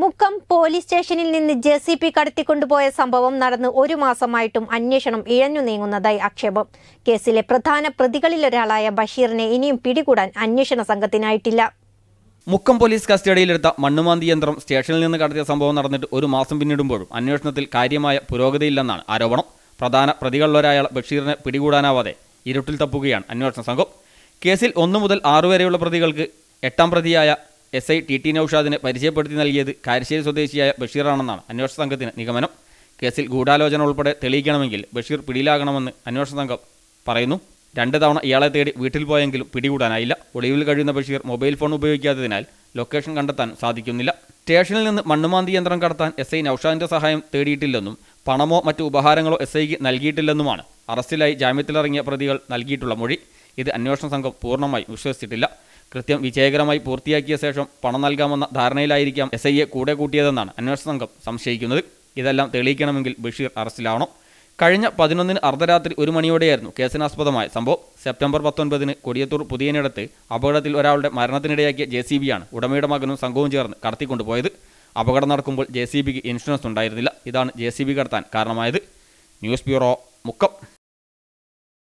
Mukkam police സ്റ്റേഷനിൽ നിന്ന് J C P കടത്തിക്കൊണ്ടുപോയ സംഭവം നടന്ന് ഒരു മാസമായിട്ടും അന്വേഷണം ഇഴഞ്ഞു നീങ്ങുന്നതായി ആക്ഷേപം കേസിലെ പ്രധാന പ്രതികളിലൊരാളായ ബഷീറിനെ ഇനിയും പിടികൂടാൻ അന്വേഷണ സംഘത്തിനായിട്ടില്ല മുക്കം പോലീസ് കസ്റ്റഡിയിലെടുത്ത മണ്ണുമാന്തി യന്ത്രം സ്റ്റേഷനിൽ നിന്ന് കടത്തിയ സംഭവം നടന്നിട്ട് ഒരു മാസം പിന്നിടുമ്പോഴും അന്വേഷണത്തിൽ കാര്യമായ പുരോഗതിയില്ലെന്നാണ് ആരോപണം പ്രധാന പ്രതികളിലൊരായാൾ ബഷീറിനെ പിടികൂടാനാവാതെ ഇരുട്ടിൽ തപ്പുകയാണ് അന്വേഷണ സംഘം കേസിൽ ഒന്നു മുതൽ ആറുവരെയുള്ള പ്രതികൾക്ക് എട്ടാം പ്രതിയായ എസ് ഐ ടി ടി നൌഷാദിന് പരിചയപ്പെടുത്തി നൽകിയത് കാരശ്ശേരി സ്വദേശിയായ ബഷീറാണെന്നാണ് അന്വേഷണ സംഘത്തിന് നിഗമനം കേസിൽ ഗൂഢാലോചന ഉൾപ്പെടെ തെളിയിക്കണമെങ്കിൽ ബഷീർ പിടിയിലാകണമെന്ന് അന്വേഷണ സംഘം പറയുന്നു രണ്ട് തവണ ഇയാളെ തേടി വീട്ടിൽ പോയെങ്കിലും പിടികൂടാനായില്ല ഒളിവിൽ കഴിയുന്ന ബഷീർ മൊബൈൽ ഫോൺ ഉപയോഗിക്കാത്തതിനാൽ ലൊക്കേഷൻ കണ്ടെത്താൻ സാധിക്കുന്നില്ല സ്റ്റേഷനിൽ നിന്ന് മണ്ണുമാന്തി യന്ത്രം കടത്താൻ എസ് ഐ നൌഷാദിൻ്റെ സഹായം തേടിയിട്ടില്ലെന്നും പണമോ മറ്റു ഉപഹാരങ്ങളോ എസ് ഐക്ക് നൽകിയിട്ടില്ലെന്നുമാണ് അറസ്റ്റിലായി ജാമ്യത്തിലിറങ്ങിയ പ്രതികൾ നൽകിയിട്ടുള്ള മൊഴി ഇത് അന്വേഷണ സംഘം പൂർണ്ണമായി വിശ്വസിച്ചിട്ടില്ല കൃത്യം വിജയകരമായി പൂർത്തിയാക്കിയ ശേഷം പണം നൽകാമെന്ന ധാരണയിലായിരിക്കാം എസ് എ കൂടെ കൂട്ടിയതെന്നാണ് അന്വേഷണ സംഘം സംശയിക്കുന്നത് ഇതെല്ലാം തെളിയിക്കണമെങ്കിൽ ബഷീർ അറസ്റ്റിലാണോ കഴിഞ്ഞ പതിനൊന്നിന് അർദ്ധരാത്രി ഒരു മണിയോടെയായിരുന്നു കേസിനാസ്പദമായ സംഭവം സെപ്റ്റംബർ പത്തൊൻപതിന് കൊടിയത്തൂർ പുതിയനിടത്ത് അപകടത്തിൽ ഒരാളുടെ മരണത്തിനിടയാക്കിയ ജെ സി ബിയാണ് ഉടമയുടെ മകനും സംഘവും ചേർന്ന് കടത്തിക്കൊണ്ടുപോയത് അപകടം നടക്കുമ്പോൾ ജെ സി ബിക്ക് ഇൻഷുറൻസ് ഉണ്ടായിരുന്നില്ല ഇതാണ് ജെ സി ബി കടത്താൻ കാരണമായത് ന്യൂസ് ബ്യൂറോ മുക്കം